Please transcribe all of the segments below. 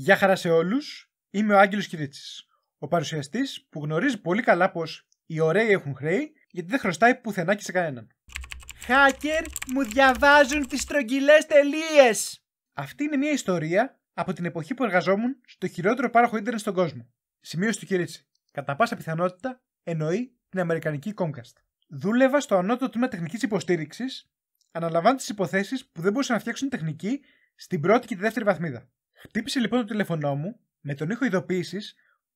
Γεια χαρά σε όλους. είμαι ο Άγγελος Κυρίτσης, ο παρουσιαστής που γνωρίζει πολύ καλά πως οι ωραίοι έχουν χρέη γιατί δεν χρωστάει πουθενά και σε κανέναν. Χάκερ μου διαβάζουν τις στρογγυλές τελείες! Αυτή είναι μια ιστορία από την εποχή που εργαζόμουν στο χειρότερο πάροχο ίντερνετ στον κόσμο. Σημείωση του Κυρίτσι. Κατά πάσα πιθανότητα εννοεί την Αμερικανική Comcast. Δούλευα στο ανώτατο τμήμα τεχνικής υποστήριξης, αναλαμβάνοντας τι υποθέσεις που δεν μπορούσαν να φτιάξουν τεχνική στην πρώτη και τη δεύτερη βαθμίδα. Χτύπησε λοιπόν το τηλεφωνό μου με τον ήχο ειδοποίησης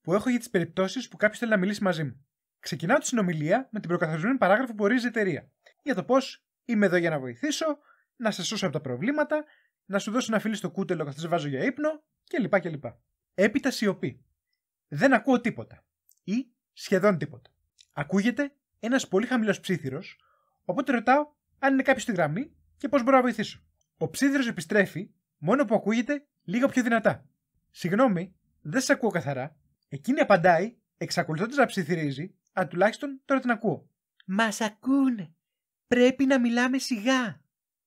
που έχω για τις περιπτώσεις που κάποιος θέλει να μιλήσει μαζί μου. Ξεκινάω τη συνομιλία με την προκαθορισμένη παράγραφο που ορίζει η εταιρεία. Για το πώς είμαι εδώ για να βοηθήσω, να σε σώσω από τα προβλήματα, να σου δώσω ένα φίλο στο κούτελο καθώς βάζω για ύπνο κλπ. κλπ. Έπειτα σιωπή. Δεν ακούω τίποτα. Ή σχεδόν τίποτα. Ακούγεται ένας πολύ χαμηλός ψήθυρος, οπότε ρωτάω αν είναι κάποιος στη γραμμή και πώς μπορώ να βοηθήσω. Ο ψήθυρος επιστρέφει μόνο που ακούγεται λίγο πιο δυνατά. Συγγνώμη, δεν σε ακούω καθαρά. Εκείνη απαντάει, εξακολουθώντας να ψιθυρίζει, αλλά τουλάχιστον τώρα την ακούω. Μας ακούνε. Πρέπει να μιλάμε σιγά.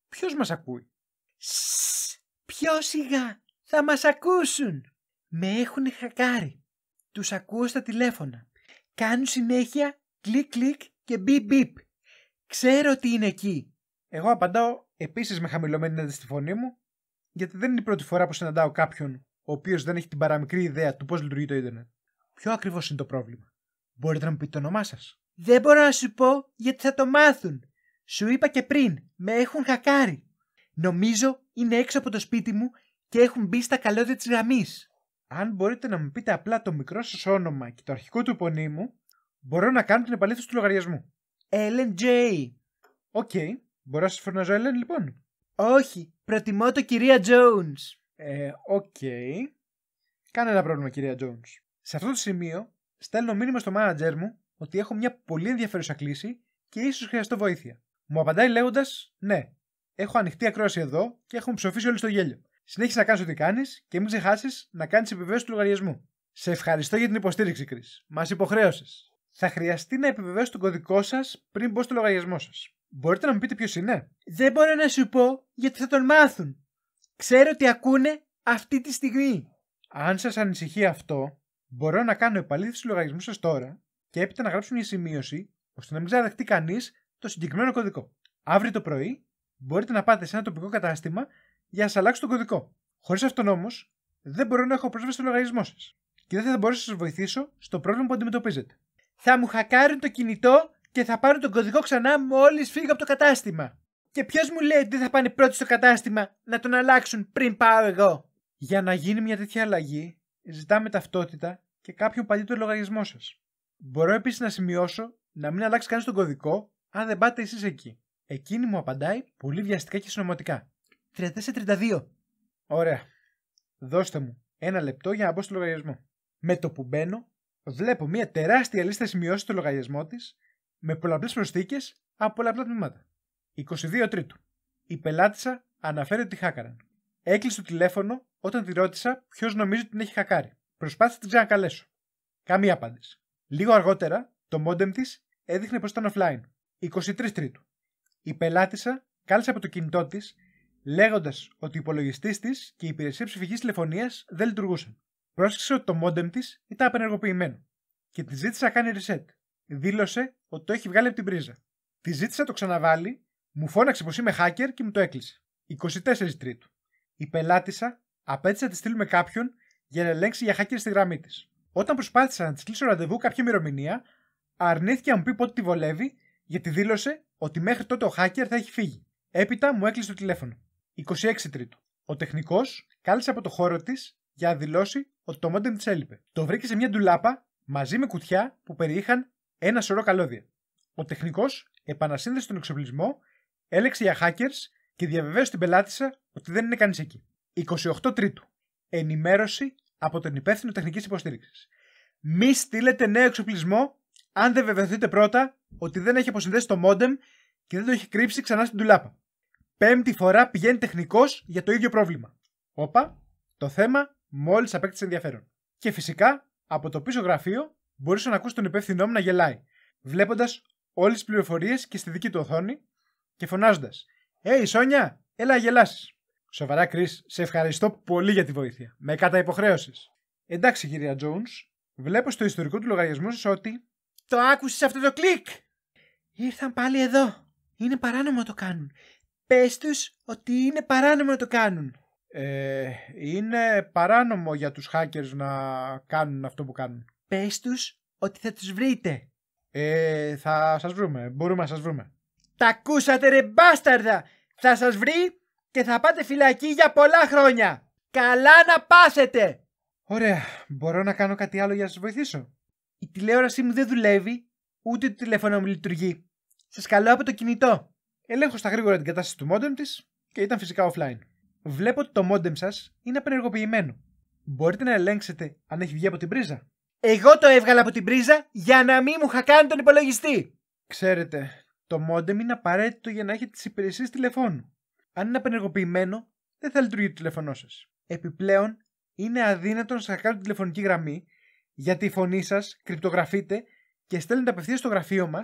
Ποιος μας ακούει. Σσ, πιο σιγά. Θα μας ακούσουν. Με έχουν χακάρει. Τους ακούω στα τηλέφωνα. Κάνουν συνέχεια κλικ κλικ και μπιπ μπιπ. Ξέρω τι είναι εκεί. Εγώ απαντάω επίσης με χαμηλωμένη ένταση στη φωνή μου γιατί δεν είναι η πρώτη φορά που συναντάω κάποιον ο οποίος δεν έχει την παραμικρή ιδέα του πώς λειτουργεί το Ιντερνετ. Ποιο ακριβώς είναι το πρόβλημα. Μπορείτε να μου πείτε το όνομά σας. Δεν μπορώ να σου πω γιατί θα το μάθουν. Σου είπα και πριν, με έχουν χακάρει. Νομίζω είναι έξω από το σπίτι μου και έχουν μπει στα καλώδια της γραμμής. Αν μπορείτε να μου πείτε απλά το μικρό σας όνομα και το αρχικό του υπονείμου, μπορώ να κάνω την επαλήθευση του λογαριασμού. Ellen J. Οκ. Okay. Μπορώ να σας φωνάζω Ellen λοιπόν. Όχι, προτιμώ το κυρία Jones. Ε, οκ. Okay. ένα πρόβλημα, κυρία Jones. Σε αυτό το σημείο, στέλνω μήνυμα στο μάνατζερ μου ότι έχω μια πολύ ενδιαφέρουσα κλίση και ίσως χρειαστώ βοήθεια. Μου απαντάει λέγοντας: Ναι, έχω ανοιχτή ακρόαση εδώ και έχουν ψοφήσει όλοι στο γέλιο. Συνέχισε να κάνεις ό,τι κάνεις και μην ξεχάσεις να κάνεις επιβεβαίωση του λογαριασμού. Σε ευχαριστώ για την υποστήριξη, Κρι. Μας υποχρέωσες. Θα χρειαστεί να επιβεβαίωσει τον κωδικό σας πριν μπω στο λογαριασμό σας. Μπορείτε να μου πείτε ποιος είναι. Δεν μπορώ να σου πω γιατί θα τον μάθουν. Ξέρω ότι ακούνε αυτή τη στιγμή. Αν σας ανησυχεί αυτό, μπορώ να κάνω επαλήθευση του λογαριασμούς σας τώρα και έπειτα να γράψω μια σημείωση ώστε να μην ξαναδεχτεί κανείς το συγκεκριμένο κωδικό. Αύριο το πρωί μπορείτε να πάτε σε ένα τοπικό κατάστημα για να σας αλλάξω τον κωδικό. Χωρίς αυτόν όμως, δεν μπορώ να έχω πρόσβαση στο λογαριασμό σας και δεν θα μπορέσω να σας βοηθήσω στο πρόβλημα που αντιμετωπίζετε. Θα μου χακάρουν το κινητό και θα πάρουν τον κωδικό ξανά μόλις φύγω από το κατάστημα. Και ποιος μου λέει ότι θα πάνε πρώτοι στο κατάστημα να τον αλλάξουν πριν πάω εγώ. Για να γίνει μια τέτοια αλλαγή, ζητάμε ταυτότητα και κάποιον παλιό του λογαριασμό σας. Μπορώ επίσης να σημειώσω να μην αλλάξει κανείς τον κωδικό αν δεν πάτε εσείς εκεί. Εκείνη μου απαντάει πολύ βιαστικά και συνωμοτικά. 34 34-32. Ωραία. Δώστε μου ένα λεπτό για να μπω στο λογαριασμό. Με το που μπαίνω, βλέπω μια τεράστια λίστα σημειώσει στο λογαριασμό της με πολλαπλές προσθήκες από πολλαπλά τμήματα. 22 Τρίτου. Η πελάτησα αναφέρει ότι χάκαραν. Έκλεισε το τηλέφωνο όταν τη ρώτησα ποιος νομίζει ότι την έχει χακάρει. Προσπάθησα την ξανακαλέσω. Καμία απάντηση. Λίγο αργότερα, το μόντεμ της έδειχνε πως ήταν offline. 23 Τρίτου. Η πελάτησα κάλεσε από το κινητό της λέγοντας ότι ο υπολογιστής της και η υπηρεσία ψηφιακή τηλεφωνίας δεν λειτουργούσαν. Πρόσεξε ότι το μόντεμ της ήταν απενεργοποιημένο και τη ζήτησα να κάνει reset δήλωσε ότι το έχει βγάλει από την πρίζα. Τη ζήτησα το ξαναβάλει, μου φώναξε πως είμαι hacker και μου το έκλεισε. 24 Τρίτου. Η πελάτησα απέτυχε να τη στείλουμε κάποιον για να ελέγξει για hacker στη γραμμή της. Όταν προσπάθησα να της κλείσω ραντεβού κάποια ημερομηνία, αρνήθηκε να μου πει πότε τη βολεύει γιατί δήλωσε ότι μέχρι τότε ο hacker θα έχει φύγει. Έπειτα μου έκλεισε το τηλέφωνο. 26 Τρίτου. Ο τεχνικός κάλεσε από το χώρο της για να δηλώσει ότι το μόντεμ της έλειπε. Το βρήκε σε μια ντουλάπα μαζί με κουτιά που περιείχαν ένα σωρό καλώδια. Ο τεχνικός επανασύνδεσε τον εξοπλισμό, έλεξε για hackers και διαβεβαίωσε την πελάτησα ότι δεν είναι κανείς εκεί. 28 Τρίτου. Ενημέρωση από τον υπεύθυνο τεχνικής υποστήριξης. Μη στείλετε νέο εξοπλισμό αν δεν βεβαιωθείτε πρώτα ότι δεν έχει αποσυνδέσει το modem και δεν το έχει κρύψει ξανά στην τουλάπα. Πέμπτη φορά πηγαίνει τεχνικός για το ίδιο πρόβλημα. Όπα, το θέμα μόλις απέκτησε ενδιαφέρον. Και φυσικά από το πίσω γραφείο μπορούσα να ακούσει τον υπεύθυνό μου να γελάει, βλέποντας όλες τις πληροφορίες και στη δική του οθόνη και φωνάζοντας: Ει, Σόνια, έλα γελάσεις. Σοβαρά, Κρι, σε ευχαριστώ πολύ για τη βοήθεια. Με κατά υποχρέωσης. Εντάξει, κυρία Τζόουν, βλέπω στο ιστορικό του λογαριασμού σας ότι. Το άκουσες αυτό το κλικ! Ήρθαν πάλι εδώ. Είναι παράνομο το κάνουν. Πες τους ότι είναι παράνομο το κάνουν. Ε, είναι παράνομο για τους hackers να κάνουν αυτό που κάνουν πες τους ότι θα τους βρείτε. Ε, θα σας βρούμε. Μπορούμε να σας βρούμε. Τα ακούσατε ρε μπάσταρδα. Θα σας βρει και θα πάτε φυλακή για πολλά χρόνια. Καλά να πάσετε. Ωραία. Μπορώ να κάνω κάτι άλλο για να σας βοηθήσω. Η τηλεόρασή μου δεν δουλεύει, ούτε το τηλέφωνο μου λειτουργεί. Σας καλώ από το κινητό. Ελέγχω στα γρήγορα την κατάσταση του μόντεμ της και ήταν φυσικά offline. Βλέπω ότι το μόντεμ σας είναι απενεργοποιημένο. Μπορείτε να ελέγξετε αν έχει βγει από την πρίζα. Εγώ το έβγαλα από την πρίζα για να μην μου χακάνει τον υπολογιστή. Ξέρετε, το modem είναι απαραίτητο για να έχετε τις υπηρεσίες τηλεφώνου. Αν είναι απενεργοποιημένο, δεν θα λειτουργεί το τηλέφωνό σας. Επιπλέον, είναι αδύνατο να σας την τηλεφωνική γραμμή γιατί η φωνή σας κρυπτογραφείται και στέλνετε απευθείας στο γραφείο μας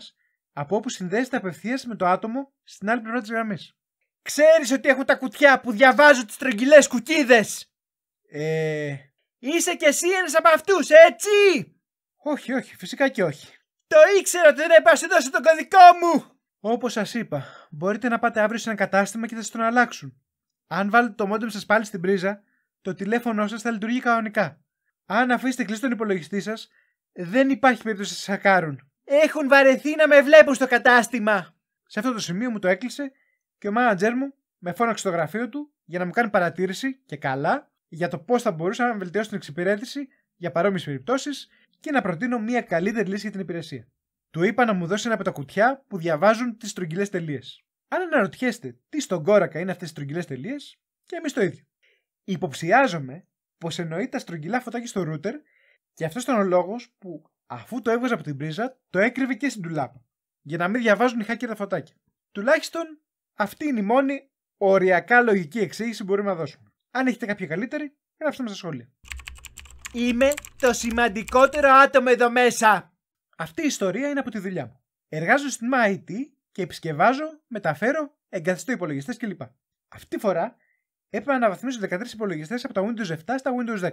από όπου συνδέεστε απευθείας με το άτομο στην άλλη πλευρά της γραμμής. Ξέρεις ότι έχω τα κουτιά που διαβάζω τις τρογγυλέ κουκίδες! Ε, Είσαι κι εσύ ένας από αυτούς, έτσι! Όχι, όχι, φυσικά και όχι. Το ήξερα ότι δεν έπασε σου δώσω τον κωδικό μου! Όπως σας είπα, μπορείτε να πάτε αύριο σε ένα κατάστημα και θα σας τον αλλάξουν. Αν βάλετε το μόντεμ σας πάλι στην πρίζα, το τηλέφωνό σας θα λειτουργεί κανονικά. Αν αφήσετε κλειστό τον υπολογιστή σας, δεν υπάρχει περίπτωση να σας χακάρουν. Έχουν βαρεθεί να με βλέπουν στο κατάστημα! Σε αυτό το σημείο μου το έκλεισε και ο μάνατζερ μου με φώναξε στο γραφείο του για να μου κάνει παρατήρηση και καλά για το πώς θα μπορούσα να βελτιώσω την εξυπηρέτηση για παρόμοιες περιπτώσεις και να προτείνω μια καλύτερη λύση για την υπηρεσία. Του είπα να μου δώσει ένα από τα κουτιά που διαβάζουν τις στρογγυλές τελείες. Αν αναρωτιέστε τι στον κόρακα είναι αυτές τι στρογγυλές τελείες, και εμείς το ίδιο. Υποψιάζομαι πως εννοεί τα στρογγυλά φωτάκια στο router και αυτός ήταν ο λόγος που αφού το έβγαζα από την πρίζα, το έκρυβε και στην τουλάπα. Για να μην διαβάζουν οι χάκερ τα φωτάκια. Τουλάχιστον αυτή είναι η μόνη οριακά λογική εξήγηση που μπορούμε να δώσουμε. Αν έχετε κάποια καλύτερη, γράψτε μας στα σχόλια. Είμαι το σημαντικότερο άτομο εδώ μέσα. Αυτή η ιστορία είναι από τη δουλειά μου. Εργάζομαι στην MIT και επισκευάζω, μεταφέρω, εγκαθιστώ υπολογιστές κλπ. Αυτή τη φορά έπρεπε να βαθμίσω 13 υπολογιστές από τα Windows 7 στα Windows 10.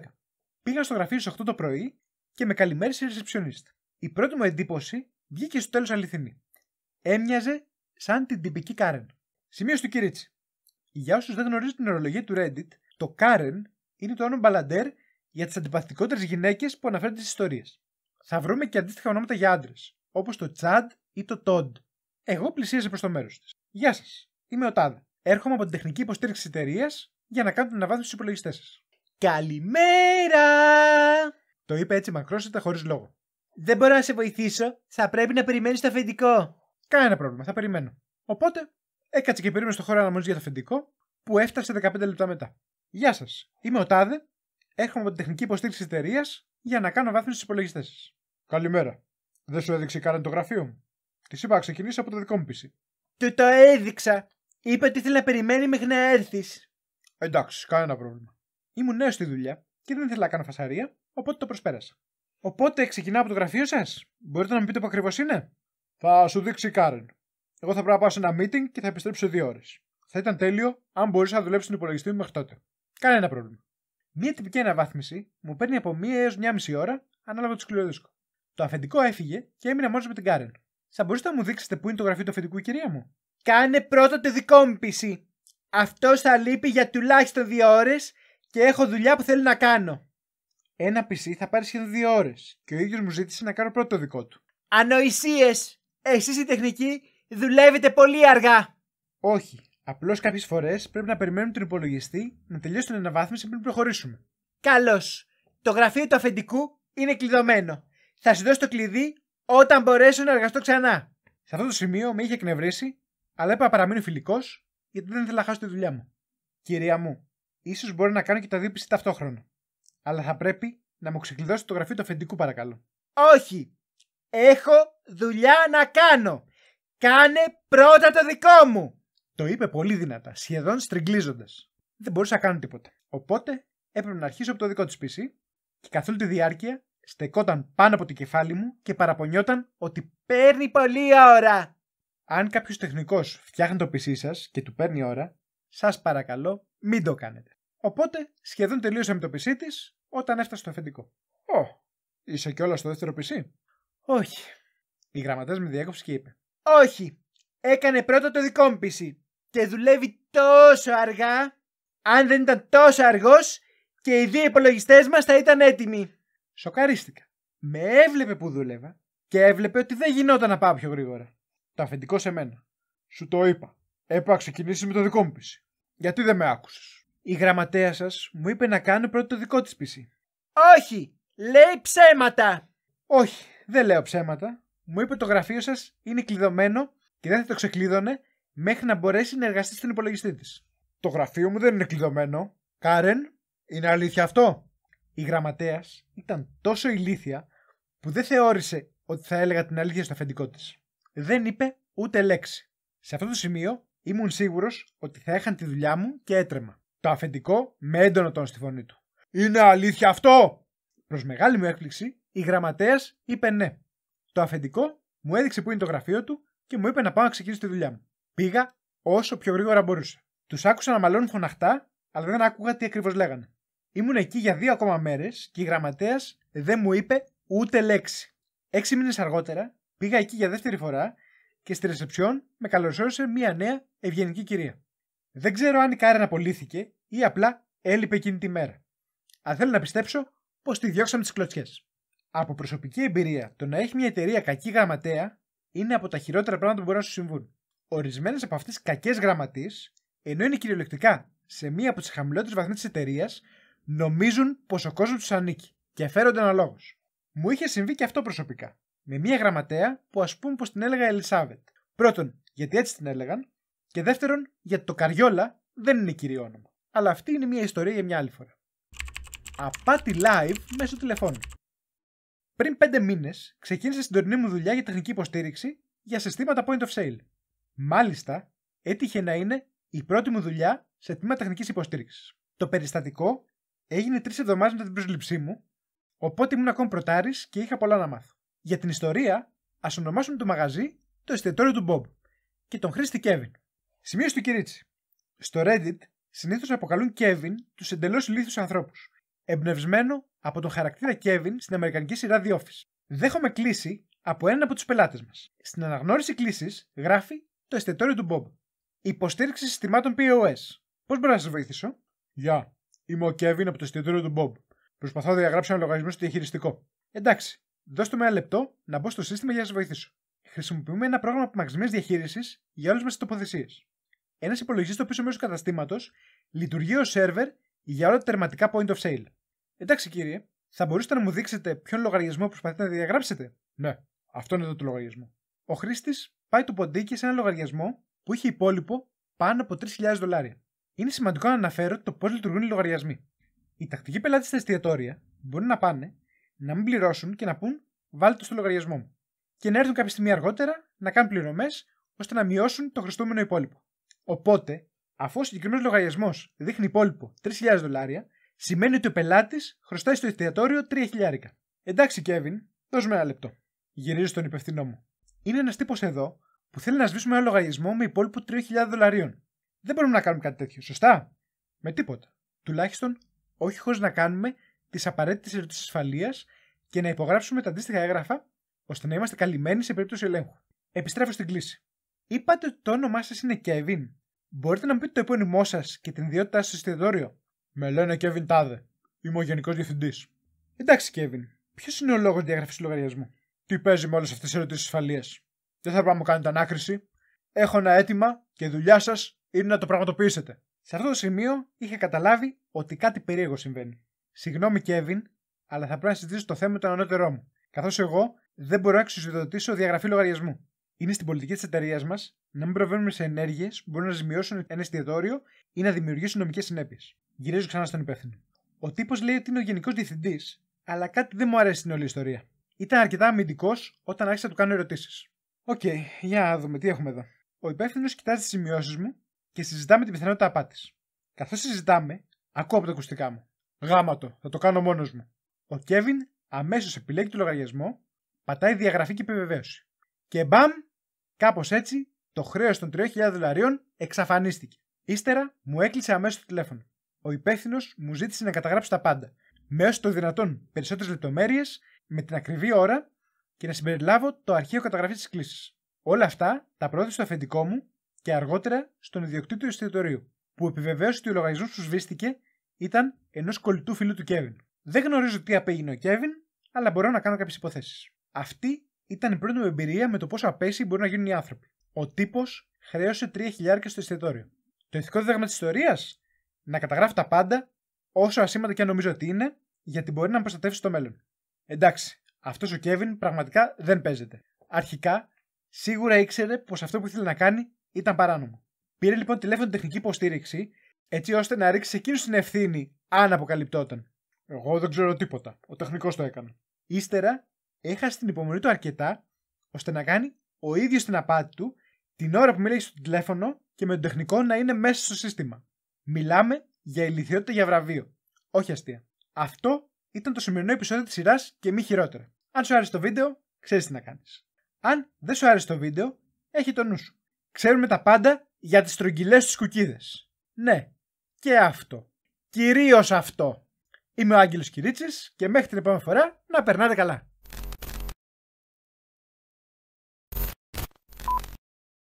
Πήγα στο γραφείο στις 8 το πρωί και με καλημέρισε η receptionist. Η πρώτη μου εντύπωση βγήκε στο τέλος αληθινή. Έμοιαζε σαν την τυπική Κάρεν. Σημείο του Κυρίτσι. Για όσους δεν γνωρίζουν την ορολογία του Reddit, το Karen είναι το όνομα μπαλαντέρ για τις αντιπαθικότερε γυναίκες που αναφέρονται στις ιστορίες. Θα βρούμε και αντίστοιχα ονόματα για άντρες, όπως το Chad ή το Todd. Εγώ πλησίαζα προς το μέρος τη. Γεια σας, είμαι ο Τάδε. Έρχομαι από την τεχνική υποστήριξη εταιρείας για να κάνω την αναβάθμιση στους υπολογιστές σας. Καλημέρα! Το είπε έτσι μακρόσυρτα χωρίς λόγο. Δεν μπορώ να σε βοηθήσω. Θα πρέπει να περιμένεις το αφεντικό. Κανένα πρόβλημα, θα περιμένω. Οπότε Έκατσε ε, και περίμενε στο χώρο αναμονής για το αφεντικό, που έφτασε 15 λεπτά μετά. Γεια σας, είμαι ο Τάδε. Έρχομαι από την τεχνική υποστήριξη εταιρείας για να κάνω βάθμιση στους υπολογιστές σας. Καλημέρα. Δεν σου έδειξε κανένα το γραφείο μου. Της είπα, ξεκινήσει από το δικό μου PC. Του το έδειξα. Είπε ότι ήθελε να περιμένει μέχρι να έρθεις. Εντάξει, κανένα πρόβλημα. Ήμουν νέος στη δουλειά και δεν ήθελα να κάνω φασαρία, οπότε το προσπέρασα. Οπότε ξεκινάω από το γραφείο σας. Μπορείτε να μου πείτε που ακριβώς είναι. Θα σου δείξει η Κάρεν. Εγώ θα πρέπει να πάω σε ένα meeting και θα επιστρέψω σε δύο ώρες. Θα ήταν τέλειο αν μπορούσα να δουλέψω την υπολογιστή μου μέχρι τότε. Κανένα πρόβλημα. Μία τυπική αναβάθμιση μου παίρνει από μία έως μία μισή ώρα ανάλογα του σκληροδίσκου. Το αφεντικό έφυγε και έμεινα μόνος με την Κάρεν. Θα μπορούσατε να μου δείξετε πού είναι το γραφείο του αφεντικού, κυρία μου. Κάνε πρώτα το δικό μου PC. Αυτό θα λείπει για τουλάχιστον δύο ώρες και έχω δουλειά που θέλω να κάνω. Ένα PC θα πάρει σχεδόν δύο ώρες και ο ίδιος μου ζήτησε να κάνω πρώτο το δικό του. Ανοησίες! Εσείς οι τεχνικοί Δουλεύετε πολύ αργά. Όχι. Απλώς κάποιες φορές πρέπει να περιμένουμε τον υπολογιστή να τελειώσει την αναβάθμιση πριν προχωρήσουμε. Καλώς. Το γραφείο του αφεντικού είναι κλειδωμένο. Θα σου δώσω το κλειδί όταν μπορέσω να εργαστώ ξανά. Σε αυτό το σημείο με είχε εκνευρίσει, αλλά είπα να παραμείνω φιλικός γιατί δεν ήθελα να χάσω τη δουλειά μου. Κυρία μου, ίσως μπορεί να κάνω και τα δύο πισί ταυτόχρονα. Αλλά θα πρέπει να μου ξεκλειδώσει το γραφείο του αφεντικού, παρακαλώ. Όχι! Έχω δουλειά να κάνω! Κάνε πρώτα το δικό μου! Το είπε πολύ δυνατά, σχεδόν στριγκλίζοντας. Δεν μπορούσα να κάνω τίποτα. Οπότε έπρεπε να αρχίσω από το δικό της PC και καθ' όλη τη διάρκεια στεκόταν πάνω από το κεφάλι μου και παραπονιόταν ότι παίρνει πολλή ώρα. Αν κάποιος τεχνικός φτιάχνει το PC σας και του παίρνει ώρα, σας παρακαλώ μην το κάνετε. Οπότε σχεδόν τελείωσε με το PC της όταν έφτασε στο αφεντικό. Ω, είσαι κιόλας στο δεύτερο PC. Όχι. Η γραμματέας με διέκοψε και είπε: όχι. Έκανε πρώτα το δικό μου PC. Και δουλεύει τόσο αργά. Αν δεν ήταν τόσο αργός και οι δύο υπολογιστές μας θα ήταν έτοιμοι. Σοκαρίστηκα. Με έβλεπε που δούλευα και έβλεπε ότι δεν γινόταν να πάω πιο γρήγορα. Το αφεντικό σε μένα. Σου το είπα. Έπρεπε να με το δικό μου PC. Γιατί δεν με άκουσες. Η γραμματέα σας μου είπε να κάνω πρώτο το δικό της PC. Όχι! Λέει ψέματα! Όχι, δεν λέω ψέματα μου είπε το γραφείο σας είναι κλειδωμένο και δεν θα το ξεκλείδωνε μέχρι να μπορέσει να εργαστεί στον υπολογιστή της. Το γραφείο μου δεν είναι κλειδωμένο. Κάρεν, είναι αλήθεια αυτό. Η γραμματέας ήταν τόσο ηλίθια που δεν θεώρησε ότι θα έλεγα την αλήθεια στο αφεντικό της. Δεν είπε ούτε λέξη. Σε αυτό το σημείο ήμουν σίγουρος ότι θα έχαν τη δουλειά μου και έτρεμα. Το αφεντικό με έντονο τον στη φωνή του. Είναι αλήθεια αυτό! Προς μεγάλη μου έκπληξη, η γραμματέας είπε ναι. Το αφεντικό μου έδειξε που είναι το γραφείο του και μου είπε να πάω να ξεκινήσω τη δουλειά μου. Πήγα όσο πιο γρήγορα μπορούσα. Τους άκουσα να μαλώνουν χωναχτά, αλλά δεν άκουγα τι ακριβώς λέγανε. Ήμουν εκεί για δύο ακόμα μέρες και η γραμματέας δεν μου είπε ούτε λέξη. Έξι μήνες αργότερα πήγα εκεί για δεύτερη φορά και στη ρεσεψιόν με καλωσόρισε μια νέα ευγενική κυρία. Δεν ξέρω αν η Κάρεν απολύθηκε ή απλά έλειπε εκείνη τη μέρα. Αν θέλω να πιστέψω πως τη διώξαμε τις κλωτσιές από προσωπική εμπειρία, το να έχει μια εταιρεία κακή γραμματέα είναι από τα χειρότερα πράγματα που μπορεί να σου συμβούν. Ορισμένες από αυτές τις κακές γραμματείς, ενώ είναι κυριολεκτικά σε μία από τις χαμηλότερες βαθμέ της εταιρείας, νομίζουν πως ο κόσμος τους ανήκει και φέρονται αναλόγως. Μου είχε συμβεί και αυτό προσωπικά. Με μία γραμματέα που ας πούμε πως την έλεγα Ελισάβετ. Πρώτον, γιατί έτσι την έλεγαν. Και δεύτερον, γιατί το Καριόλα δεν είναι κυρίο όνομα. Αλλά αυτή είναι μια ιστορία για μια άλλη φορά. Απάτη live μέσω τηλεφώνου. Πριν πέντε μήνες ξεκίνησα στην τωρινή μου δουλειά για τεχνική υποστήριξη για συστήματα point of sale. Μάλιστα, έτυχε να είναι η πρώτη μου δουλειά σε τμήμα τεχνικής υποστήριξης. Το περιστατικό έγινε τρεις εβδομάδες μετά την πρόσληψή μου, οπότε ήμουν ακόμη προτάρης και είχα πολλά να μάθω. Για την ιστορία, ας ονομάσουμε το μαγαζί το εστιατόριο του Μπομπ και τον Χρήστη Κέβιν. Σημείωση του Κυρίτσι. Στο Reddit συνήθως αποκαλούν Kevin τους εντελώς ηλίθιους ανθρώπους εμπνευσμένο από τον χαρακτήρα Kevin στην Αμερικανική σειρά The Office. Δέχομαι κλίση από έναν από τους πελάτες μας. Στην αναγνώριση κλίσης γράφει το εστιατόριο του Bob. Υποστήριξη συστημάτων POS. Πώς μπορώ να σας βοηθήσω, Γεια. Yeah. Είμαι ο Kevin από το εστιατόριο του Bob. Προσπαθώ να διαγράψω ένα λογαριασμό στο διαχειριστικό. Εντάξει. Δώστε μου ένα λεπτό να μπω στο σύστημα για να σας βοηθήσω. Χρησιμοποιούμε ένα πρόγραμμα απομακρυσμένης διαχείρισης για όλες μας τις τοποθεσίες. Ένας υπολογιστής στο πίσω μέρος του καταστήματος λειτουργεί ως σερβερ για όλα τα τερματικά point of sale. Εντάξει κύριε, θα μπορούσατε να μου δείξετε ποιον λογαριασμό προσπαθείτε να διαγράψετε. Ναι, αυτό είναι εδώ το λογαριασμό. Ο χρήστης πάει το ποντίκι σε ένα λογαριασμό που είχε υπόλοιπο πάνω από 3.000 δολάρια. Είναι σημαντικό να αναφέρω το πώς λειτουργούν οι λογαριασμοί. Οι τακτικοί πελάτες στα εστιατόρια μπορεί να πάνε, να μην πληρώσουν και να πούν βάλτε το στο λογαριασμό μου. Και να έρθουν κάποια στιγμή αργότερα να κάνουν πληρωμές ώστε να μειώσουν το χρηστούμενο υπόλοιπο. Οπότε, αφού ο συγκεκριμένος λογαριασμός δείχνει υπόλοιπο 3.000 δολάρια, Σημαίνει ότι ο πελάτης χρωστάει στο εστιατόριο 3 χιλιάρικα. Εντάξει, Κέβιν, δώσουμε ένα λεπτό. Γυρίζω στον υπευθυνό μου. Είναι ένας τύπος εδώ που θέλει να σβήσουμε ένα λογαριασμό με υπόλοιπο 3.000 δολαρίων. Δεν μπορούμε να κάνουμε κάτι τέτοιο, σωστά. Με τίποτα. Τουλάχιστον όχι χωρίς να κάνουμε τις απαραίτητες ερωτήσεις ασφαλείας και να υπογράψουμε τα αντίστοιχα έγγραφα ώστε να είμαστε καλυμμένοι σε περίπτωση ελέγχου. Επιστρέφω στην κλίση. Είπατε ότι το όνομά σας είναι Κέβιν. Μπορείτε να μου πείτε το επώνυμό σας και την ιδιότητά σας στο εστιατόριο. Με λένε Κέβιν Τάδε. Είμαι ο Γενικός Διευθυντής. Εντάξει, Κέβιν, ποιος είναι ο λόγος διαγραφής λογαριασμού. Τι παίζει με όλες αυτές τις ερωτήσεις ασφαλείας. Δεν θα πρέπει να μου κάνετε ανάκριση. Έχω ένα αίτημα και η δουλειά σας είναι να το πραγματοποιήσετε. Σε αυτό το σημείο είχε καταλάβει ότι κάτι περίεργο συμβαίνει. Συγγνώμη, Κέβιν, αλλά θα πρέπει να συζητήσω το θέμα με τον ανώτερό μου. Καθώς εγώ δεν μπορώ να εξουσιοδοτήσω διαγραφή λογαριασμού είναι στην πολιτική της εταιρείας μας να μην προβαίνουμε σε ενέργειες που μπορούν να ζημιώσουν ένα εστιατόριο ή να δημιουργήσουν νομικές συνέπειες. Γυρίζω ξανά στον υπεύθυνο. Ο τύπος λέει ότι είναι ο γενικός διευθυντής, αλλά κάτι δεν μου αρέσει στην όλη ιστορία. Ήταν αρκετά αμυντικός όταν άρχισα να του κάνω ερωτήσεις. Οκ, okay, για να δούμε τι έχουμε εδώ. Ο υπεύθυνος κοιτάζει τις σημειώσεις μου και συζητάμε την πιθανότητα απάτης. Καθώς συζητάμε, ακούω από τα ακουστικά μου. Γάματο, θα το κάνω μόνος μου. Ο Κέβιν αμέσως επιλέγει το λογαριασμό, πατάει διαγραφή και επιβεβαίωση. Και μπαμ, Κάπως έτσι, το χρέος των 3.000 δολαρίων εξαφανίστηκε. Ύστερα μου έκλεισε αμέσως το τηλέφωνο. Ο υπεύθυνος μου ζήτησε να καταγράψω τα πάντα, με όσο το δυνατόν περισσότερες λεπτομέρειες, με την ακριβή ώρα και να συμπεριλάβω το αρχείο καταγραφής της κλήσης. Όλα αυτά τα πρόθεσα στο αφεντικό μου και αργότερα στον ιδιοκτήτη του εστιατορίου, που επιβεβαίωσε ότι ο λογαριασμός που σβήστηκε ήταν ενός κολλητού φίλου του Κέβιν. Δεν γνωρίζω τι απέγινε ο Κέβιν, αλλά μπορώ να κάνω κάποιες υποθέσεις. Αυτή ήταν η πρώτη μου εμπειρία με το πόσο απέσιοι μπορεί να γίνουν οι άνθρωποι. Ο τύπος χρέωσε 3.000 στο εστιατόριο. Το ηθικό δίδαγμα της ιστορίας να καταγράφει τα πάντα, όσο ασήμαντα και αν νομίζω ότι είναι, γιατί μπορεί να προστατεύσει το μέλλον. Εντάξει, αυτός ο Κέβιν πραγματικά δεν παίζεται. Αρχικά, σίγουρα ήξερε πως αυτό που ήθελε να κάνει ήταν παράνομο. Πήρε λοιπόν τηλέφωνο τεχνική υποστήριξη, έτσι ώστε να ρίξει εκείνους την ευθύνη αν αποκαλυπτόταν. Εγώ δεν ξέρω τίποτα. Ο τεχνικός το έκανε. Ύστερα έχασε την υπομονή του αρκετά ώστε να κάνει ο ίδιος την απάτη του την ώρα που μιλάει στο τηλέφωνο και με τον τεχνικό να είναι μέσα στο σύστημα. Μιλάμε για ηλικιότητα για βραβείο. Όχι αστεία. Αυτό ήταν το σημερινό επεισόδιο της σειράς και μη χειρότερα. Αν σου άρεσε το βίντεο, ξέρεις τι να κάνεις. Αν δεν σου άρεσε το βίντεο, έχει το νου σου. Ξέρουμε τα πάντα για τις τρογγυλέ του κουκίδες. Ναι, και αυτό. Κυρίως αυτό. Είμαι ο Άγγελος Κυρίτσι και μέχρι την επόμενη φορά να περνάτε καλά.